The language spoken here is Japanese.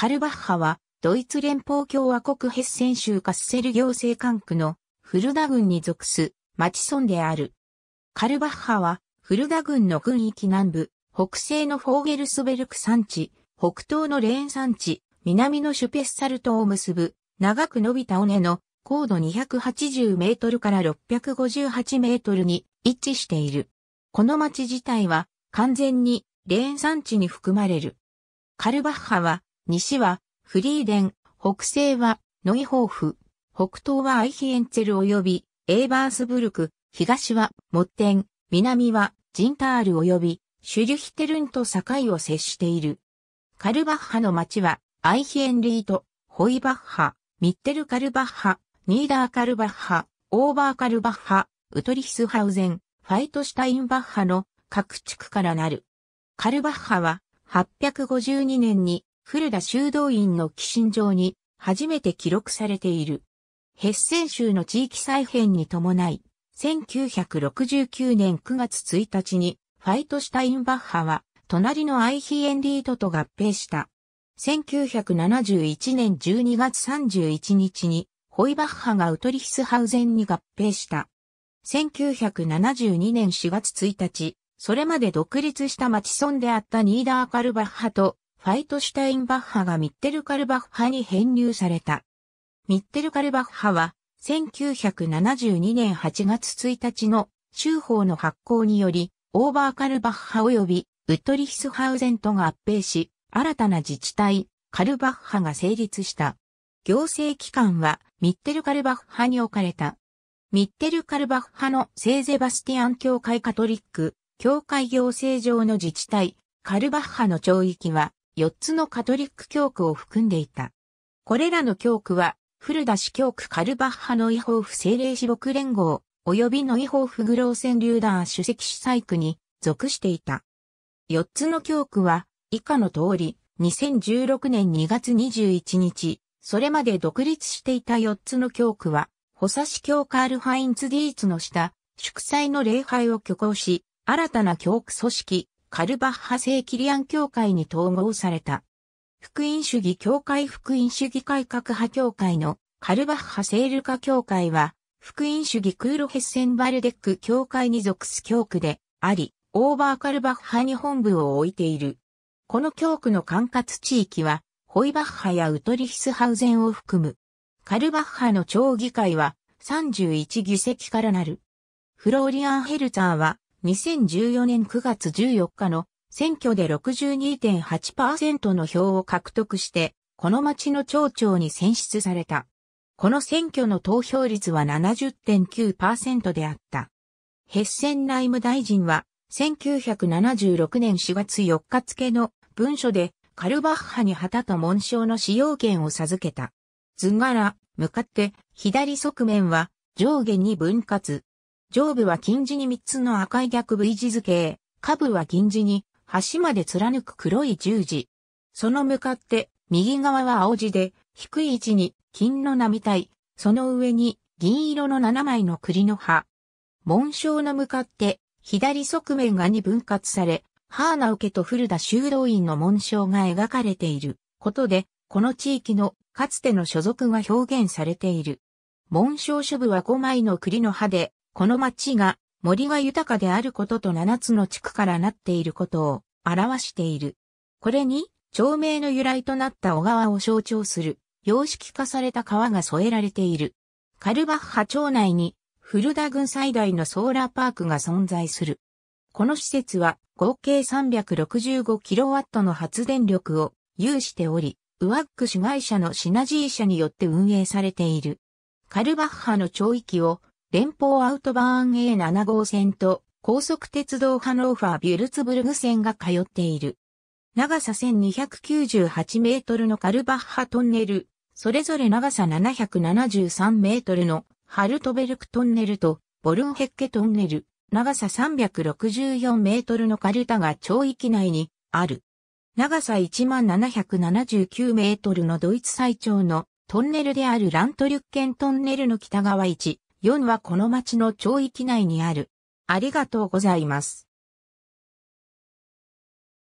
カルバッハは、ドイツ連邦共和国ヘッセン州カッセル行政管区のフルダ郡に属す町村である。カルバッハは、フルダ郡の郡域南部、北西のフォーゲルスベルク山地、北東のレーン山地、南のシュペッサルトを結ぶ、長く伸びた尾根の高度280メートルから658メートルに位置している。この町自体は完全にレーン山地に含まれる。カルバッハは西はフリーデン、北西はノイホーフ、北東はアイヒエンツェル及びエーバースブルク、東はモッテン、南はジンタール及びシュリュヒテルンと境を接している。カルバッハの町はアイヒエンリート、ホイバッハ、ミッテルカルバッハ、ニーダーカルバッハ、オーバーカルバッハ、ウトリヒスハウゼン、ファイトシュタインバッハの各地区からなる。カルバッハは852年に古田修道院の寄進状に初めて記録されている。ヘッセン州の地域再編に伴い、1969年9月1日にファイトシュタインバッハは隣のアイヒエンリートと合併した。1971年12月31日にホイバッハがウトリヒスハウゼンに合併した。1972年4月1日、それまで独立した町村であったニーダーカルバッハとファイトシュタインバッハがミッテルカルバッハに編入された。ミッテルカルバッハは、1972年8月1日の州法の発行により、オーバーカルバッハ及びウットリヒスハウゼントが合併し、新たな自治体、カルバッハが成立した。行政機関は、ミッテルカルバッハに置かれた。ミッテルカルバッハの聖ゼバスティアン教会カトリック、教会行政上の自治体、カルバッハの町域は、4つのカトリック教区を含んでいた。これらの教区は、古田市教区カルバッハの違法不精霊士国連合、及びの違法不グローセンリューダー主席主催区に属していた。4つの教区は、以下の通り、2016年2月21日、それまで独立していた4つの教区は、補佐市教カールハインツ・ディーツの下、祝祭の礼拝を挙行し、新たな教区組織、カルバッハ聖キリアン教会に統合された。福音主義教会福音主義改革派教会のカルバッハ聖ルカ教会は、福音主義クーロヘッセンバルデック教会に属す教区であり、オーバーカルバッハに本部を置いている。この教区の管轄地域は、ホイバッハやウトリヒスハウゼンを含む。カルバッハの町議会は31議席からなる。フローリアン・ヘルツァーは2014年9月14日の選挙で62.8%の票を獲得して、この町の町長に選出された。この選挙の投票率は70.9%であった。ヘッセン内務大臣は、1976年4月4日付の文書で、カルバッハに旗と紋章の使用権を授けた。図柄、向かって、左側面は上下に分割、上部は金字に3つの赤い逆 V 字図形、下部は銀字に端まで貫く黒い十字。その向かって右側は青字で低い位置に金のた体、その上に銀色の7枚の栗の葉。紋章の向かって左側面が2分割され、ハーナ受けと古田修道院の紋章が描かれていることで、この地域のかつての所属が表現されている。紋章書部は5枚の栗の葉で、この町が森が豊かであることと7つの地区からなっていることを表している。これに、町名の由来となった小川を象徴する、様式化された川が添えられている。カルバッハ町内に、フルダ郡最大のソーラーパークが存在する。この施設は合計 365kW の発電力を有しており、ウワック主会社のシナジー社によって運営されている。カルバッハの町域を連邦アウトバーン A7 号線と高速鉄道ハノーファー・ビュルツブルグ線が通っている。長さ1298メートルのカルバッハトンネル、それぞれ長さ773メートルのハルトベルクトンネルとボルンヘッケトンネル、長さ364メートルのカルタが町域内にある。長さ1779メートルのドイツ最長のトンネルであるラントリュッケントンネルの北側1 4はこの町の町域内にある。ありがとうございます。